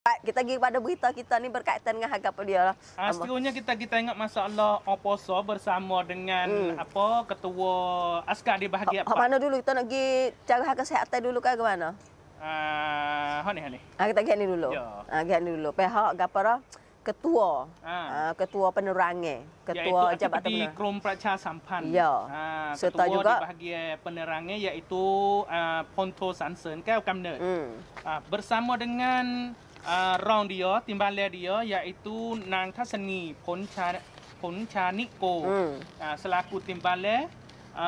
kita pergi pada berita kita ni berkaitan dengan harga dia lah. Astronya ah, kita kita ingat masalah oposo bersama dengan hmm. apa ketua askar di bahagian apa? Mana dulu kita nak pergi cari harga kesihatan dulu ke mana? Ah, uh, ni ni. Ah kita pergi ni dulu. Ya. Ah pergi ni dulu. Pihak gapo dah? Ketua. Ha. Uh, ketua penerangnya, Ketua iaitu Jabatan Penerangan. Iaitu Krom Praca Sampan. Ya. Uh, Serta juga. di bahagian penerangan iaitu uh, Ponto Sanson. Kau kamu hmm. uh, bersama dengan รองเดียวติมบาลเดียวอย่าไอตูนางทัศนีผลชาผลชานิโกสลากูติมบาลเล่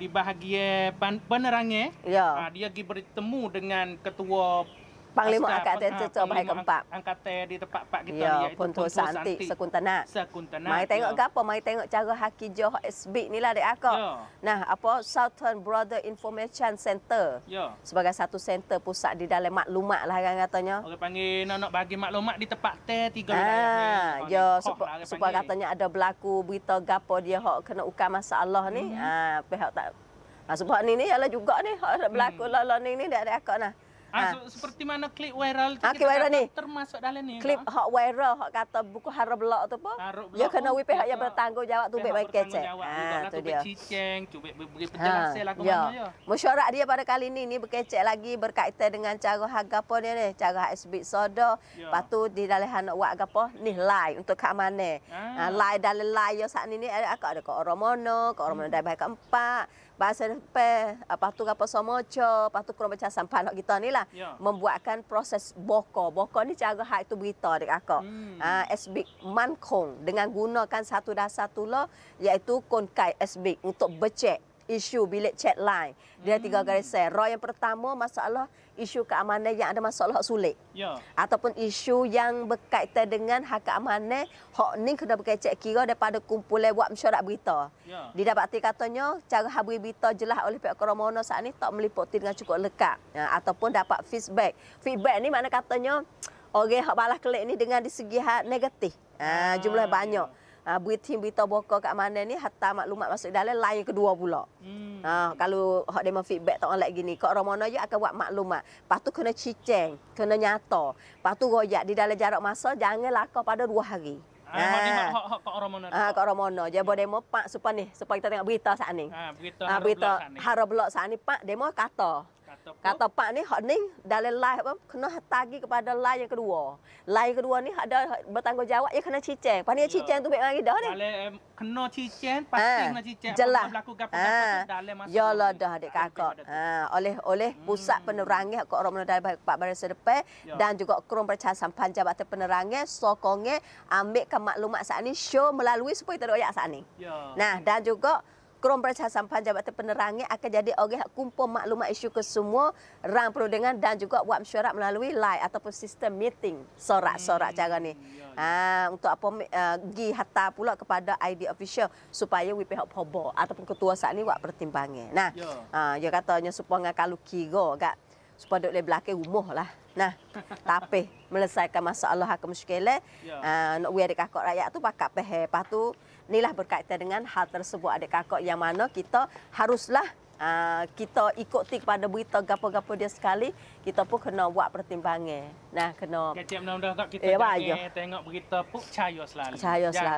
ดีบาฮเกียบันเบนรังเง่ดีกิบริตมูดังงานกตัว Panglima Angkatan Tentera Terbaik Keempat. Panglima Angkatan di tempat Pak kita ya, iaitu Punto, Punto Santi, Santi Sekuntana. Sekuntana. Mari tengok ya. apa? Mari tengok cara Haki Joh SB ni lah dek aku. Ya. Nah, apa Southern Brother Information Center. Ya. Sebagai satu center pusat di dalam maklumat lah kan katanya. Orang panggil nak, nak bagi maklumat di tempat T3. Ah, ya, supaya lah katanya ada berlaku berita gapo dia hok kena ukam masalah ni. Mm -hmm. Ah, pihak tak Nah, sebab ni ni ialah juga ni hak berlaku hmm. lah ni ni dak ada akak nah. Ah, ha. seperti mana klip viral tu okay, ah, kita viral ni. termasuk dalam ni klip ha? hak viral hak kata buku harap belak tu pun ya kena wi pihak yang bertanggungjawab tu baik baik kecek ha tu dia cicing cuba beri penjelasan ha. lah ke ya. mana ya mesyuarat dia pada kali ni ni berkecek lagi berkaitan dengan cara harga pun dia ni cara hak sebit soda ya. lepas tu di dalam hak nak buat apa ni lai untuk kat mana ha. ha lai dalam lai yo saat ni ni ada ada, ada ke orang mana ke orang mana hmm. dari bahagian keempat bahasa depan lepas tu apa somoco lepas tu kurang baca sampah nak kita ni lah. Ya. Membuatkan proses bokor. Bokor ni cara hak itu berita dekat aku. Hmm. Uh, ah, SB mankong dengan gunakan satu dasar tu lah iaitu konkai SB untuk becek isu bilik chat line. Dia hmm. tiga garis saya. Roy yang pertama masalah isu keamanan yang ada masalah sulit. Ya. Ataupun isu yang berkaitan dengan hak keamanan. Hak ni kena berkecek kira daripada kumpulan buat mesyuarat berita. Ya. Didapati katanya cara hak berita jelas oleh pihak Kromono saat ini tak meliputi dengan cukup lekat. Ya, ataupun dapat feedback. Feedback ni mana katanya orang yang balas klik ni dengan di segi hak negatif. Ha, jumlah ah, ya. banyak. Ya uh, ah, briefing berita boko kat mana ni hatta maklumat masuk dalam lain kedua pula. Hmm. Uh, kalau hak demo feedback tak online gini, kok romono je akan buat maklumat. Pastu kena ciceng, kena nyata. Pastu royak di dalam jarak masa jangan lakau pada dua hari. Ah, ha. Kak Romono. Ah, Kak Romono. demo pak supa ni, supa kita tengok berita saat ni. Ha, berita ha, berita harap blok saat ni. Pak demo kata. Kata Pak ni hak ni dalam live kena tagi kepada live yang kedua. Live yang kedua ni hak ada bertanggungjawab ya kena cicing. Pak ni yeah. tu baik lagi ni. Dalam kena cicing pasti ha. kena cicing. Jelah ha. Ya lah dah adik kakak. Ha, oleh oleh hmm. pusat penerangan kok Romo dari baik Pak Baris depan ya. dan juga kerum Percasan Panjang Bakti Penerangan sokongnya ambil ke maklumat saat ni show melalui supaya tak ada ayat saat ni. Ya. Nah dan juga Krom Perancangan Sampan Jabatan penerangnya akan jadi orang yang kumpul maklumat isu ke semua rang perundingan dan juga buat mesyuarat melalui live ataupun sistem meeting sorak-sorak hmm. cara ni. Ya, ha, ya. Uh, untuk apa uh, eh, gi pula kepada ID official supaya we pihak pobo ataupun ketua saat ini buat pertimbangan. Nah, ya. uh, dia katanya supaya kalau kira gak supaya duduk belakang umoh lah. Nah, tapi melesaikan masalah hak muskele, ya. ah, nak buat adik kakak rakyat tu pakai peh. Lepas tu, inilah berkaitan dengan hal tersebut adik kakak yang mana kita haruslah uh, kita ikuti kepada berita gapo-gapo dia sekali, kita pun kena buat pertimbangan. Nah, kena... Ketika menang-menang kita eh, tengok berita pun cahaya selalu. Cahaya selalu.